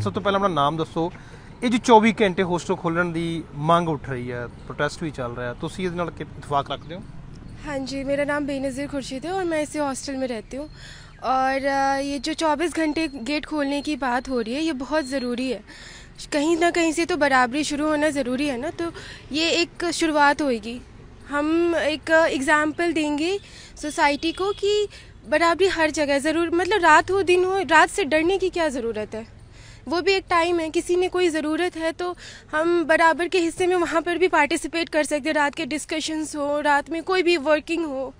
सब तो ਪਹਿਲਾਂ अपना नाम दसो ये जो चौबी घंटे होस्टल खोलन की मंग उठ रही है प्रोटेस्ट भी चल रहा है ਇਹਦੇ ਨਾਲ ये इतफाक रखते हो हाँ जी मेरा नाम बेनज़ीर खुर्शीद है और मैं इसी हॉस्टल में रहती हूँ और ये जो 24 घंटे गेट खोलने की बात हो रही है ये बहुत ज़रूरी है कहीं ना कहीं से तो बराबरी शुरू होना ज़रूरी है ना तो ये एक शुरुआत होगी हम एक एग्ज़ाम्पल देंगे सोसाइटी को कि बराबरी हर जगह ज़रूर मतलब रात हो दिन हो रात से डरने की क्या ज़रूरत है वो भी एक टाइम है किसी ने कोई ज़रूरत है तो हम बराबर के हिस्से में वहाँ पर भी पार्टिसिपेट कर सकते हैं रात के डिस्कशंस हो रात में कोई भी वर्किंग हो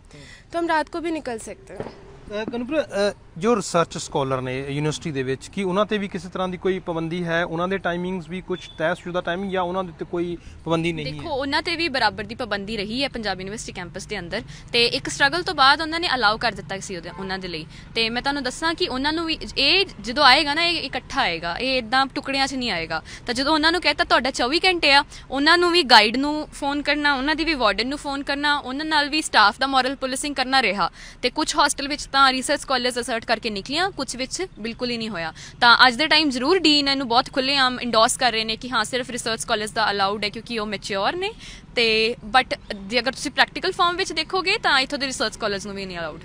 तो हम रात को भी निकल सकते हैं ਜੋ ਰਿਸਰਚ ਸਕਾਲਰ ਨੇ ਯੂਨੀਵਰਸਿਟੀ ਦੇ ਵਿੱਚ ਕੀ ਉਹਨਾਂ ਤੇ ਵੀ ਕਿਸੇ ਤਰ੍ਹਾਂ ਦੀ ਕੋਈ ਪਾਬੰਦੀ ਹੈ ਉਹਨਾਂ ਦੇ ਟਾਈਮਿੰਗਸ ਵੀ ਕੁਝ ਤੈਅਸ਼ੁਦਾ ਟਾਈਮਿੰਗ ਜਾਂ ਉਹਨਾਂ ਦੇ ਤੇ ਕੋਈ ਪਾਬੰਦੀ ਨਹੀਂ ਹੈ ਦੇਖੋ ਉਹਨਾਂ ਤੇ ਵੀ ਬਰਾਬਰ ਦੀ ਪਾਬੰਦੀ ਰਹੀ ਹੈ ਪੰਜਾਬ ਯੂਨੀਵਰਸਿਟੀ ਕੈਂਪਸ ਦੇ ਅੰਦਰ ਤੇ ਇੱਕ ਸਟਰਗਲ ਤੋਂ ਬਾਅਦ ਉਹਨਾਂ ਨੇ ਅਲਾਉ ਕਰ ਦਿੱਤਾ ਸੀ ਉਹਨਾਂ ਦੇ ਲਈ ਤੇ ਮੈਂ ਤੁਹਾਨੂੰ ਦੱਸਾਂ ਕਿ ਉਹਨਾਂ ਨੂੰ ਵੀ ਇਹ ਜਦੋਂ ਆਏਗਾ ਨਾ ਇਹ ਇਕੱਠਾ ਆਏਗਾ ਇਹ ਇਦਾਂ ਟੁਕੜਿਆਂ 'ਚ ਨਹੀਂ ਆਏਗਾ ਤਾਂ ਜਦੋਂ ਉਹਨਾਂ ਨੂੰ ਕਹਿਤਾ ਤੁਹਾਡਾ 24 ਘੰਟੇ ਆ ਉਹਨਾਂ ਨੂੰ ਵੀ ਗਾਈਡ ਨੂੰ ਫੋਨ ਕਰਨਾ ਉਹਨਾਂ ਦੀ ਵੀ ਵਾਰਡਨ ਨੂੰ ਫੋਨ ਕਰਨਾ ਉਹਨਾਂ ਨਾਲ ਵੀ ਸਟਾਫ ਦਾ ਮੋਰਲ ਪੁਲਿਸਿੰਗ ਕਰਨਾ ਰਿਹਾ ਤੇ ਕੁਝ ਹੌਸਟਲ ਵਿੱਚ ਤਾਂ ਰਿਸਰਚ ਕਾਲਜ ਅਸਰ ਸਟਾਰਟ ਕਰਕੇ ਨਿਕਲੀਆਂ ਕੁਝ ਵਿੱਚ ਬਿਲਕੁਲ ਹੀ ਨਹੀਂ ਹੋਇਆ ਤਾਂ ਅੱਜ ਦੇ ਟਾਈਮ ਜ਼ਰੂਰ ਡੀਨ ਇਹਨੂੰ ਬਹੁਤ ਖੁੱਲੇ ਆਮ ਇੰਡੋਰਸ ਕਰ ਰਹੇ ਨੇ ਕਿ ਹਾਂ ਸਿਰਫ ਰਿਸਰਚ ਕਾਲਜ ਦਾ ਅਲਾਉਡ ਹੈ ਕਿਉਂਕਿ ਉਹ ਮੈਚੁਰ ਨੇ ਤੇ ਬਟ ਜੇ ਅਗਰ ਤੁਸੀਂ ਪ੍ਰੈਕਟੀਕਲ ਫਾਰਮ ਵਿੱਚ ਦੇਖੋਗੇ ਤਾਂ ਇਥੋਂ ਦੇ ਰਿਸਰਚ ਕਾਲਜ ਨੂੰ ਵੀ ਨਹੀਂ ਅਲਾਉਡ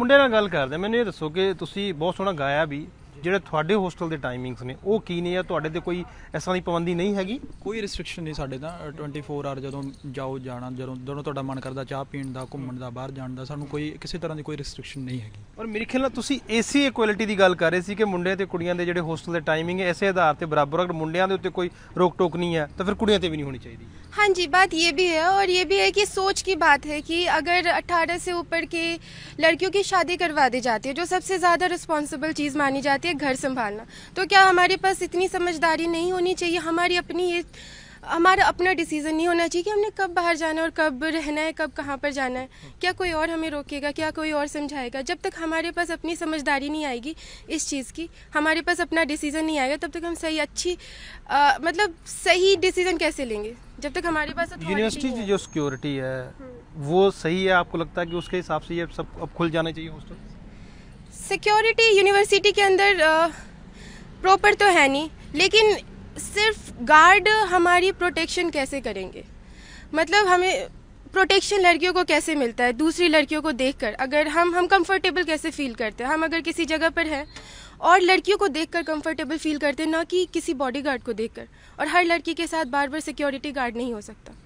ਮੁੰਡੇ ਨਾਲ ਗੱਲ ਕਰਦੇ ਮੈਨੂੰ ਇਹ ਦੱਸੋ ਕਿ ਤੁਸੀਂ ਬਹੁਤ ਸੋਹਣਾ ਗਾਇਆ ਵੀ ਜਿਹੜੇ ਤੁਹਾਡੇ ਹੋਸਟਲ ਦੇ ਟਾਈਮਿੰਗਸ ਨੇ ਉਹ ਕੀ ਨੇ ਜਾਂ ਤੁਹਾਡੇ ਤੇ ਕੋਈ ਇਸ ਤਰ੍ਹਾਂ ਦੀ ਪਾਬੰਦੀ ਨਹੀਂ ਹੈਗੀ ਕੋਈ ਰੈਸਟ੍ਰਿਕਸ਼ਨ ਨਹੀਂ ਸਾਡੇ ਤਾਂ 24 ਆਰ ਜਦੋਂ ਜਾਓ ਜਾਣਾ ਜਦੋਂ ਜਦੋਂ ਤੁਹਾਡਾ ਮਨ ਕਰਦਾ ਚਾਹ ਪੀਣ ਦਾ ਘੁੰਮਣ ਦਾ ਬਾਹਰ ਜਾਣ ਦਾ ਸਾਨੂੰ ਕੋਈ ਕਿਸੇ ਤਰ੍ਹਾਂ ਦੀ ਕੋਈ ਰੈਸਟ੍ਰਿਕਸ਼ਨ ਨਹੀਂ ਹੈਗੀ ਪਰ ਮੇਰੇ ਖਿਆਲ ਨਾਲ ਤੁਸੀਂ ਏਸੀ ਇਕੁਐਲਿਟੀ ਦੀ ਗੱਲ ਕਰ ਰਹੇ ਸੀ ਕਿ ਮੁੰਡੇ ਤੇ ਕੁੜੀਆਂ ਦੇ ਜਿਹੜੇ ਹੋਸਟਲ ਦੇ ਟਾਈਮਿੰਗ ਹੈ ਇਸੇ ਆਧਾਰ ਤੇ ਬਰਾਬਰ ਅਗਰ ਮੁੰਡਿਆਂ ਦੇ ਉੱਤੇ ਕੋਈ ਰੋਕ ਟੋਕ ਨਹੀਂ ਹੈ ਤਾਂ ਫਿਰ ਕੁੜੀਆਂ ਤੇ ਵੀ ਨਹੀਂ ਹੋਣੀ ਚਾਹੀਦੀ ਹਾਂਜੀ ਬਾਤ ਇਹ ਵੀ ਹੈ ਔਰ ਇਹ ਵੀ ਹੈ ਕਿ ਸੋਚ ਕੀ ਬਾਤ ਹੈ ਕਿ ਅਗਰ 18 ਸੇ ਉੱਪਰ ਕੀ ਲੜਕੀਆਂ ਕੀ ਸ਼ਾਦੀ ਕਰਵਾ दी जाती है जो सबसे ज़्यादा रिस्पॉन्सिबल चीज़ मानी जाती लिए घर संभालना तो क्या हमारे पास इतनी समझदारी नहीं होनी चाहिए हमारी अपनी ये हमारा अपना डिसीजन नहीं होना चाहिए कि हमने कब बाहर जाना है और कब रहना है कब कहाँ पर जाना है क्या कोई और हमें रोकेगा क्या कोई और समझाएगा जब तक हमारे पास अपनी समझदारी नहीं आएगी इस चीज़ की हमारे पास अपना डिसीजन नहीं आएगा तब तक हम सही अच्छी आ, मतलब सही डिसीजन कैसे लेंगे जब तक हमारे पास यूनिवर्सिटी की जो सिक्योरिटी है हम्म। वो सही है आपको लगता है कि उसके हिसाब से ये सब अब खुल जाना चाहिए हॉस्टल सिक्योरिटी यूनिवर्सिटी के अंदर प्रॉपर तो है नहीं लेकिन सिर्फ गार्ड हमारी प्रोटेक्शन कैसे करेंगे मतलब हमें प्रोटेक्शन लड़कियों को कैसे मिलता है दूसरी लड़कियों को देखकर अगर हम हम कंफर्टेबल कैसे फील करते हैं हम अगर किसी जगह पर हैं और लड़कियों को देखकर कंफर्टेबल फील करते हैं ना कि किसी बॉडीगार्ड को देखकर और हर लड़की के साथ बार बार सिक्योरिटी गार्ड नहीं हो सकता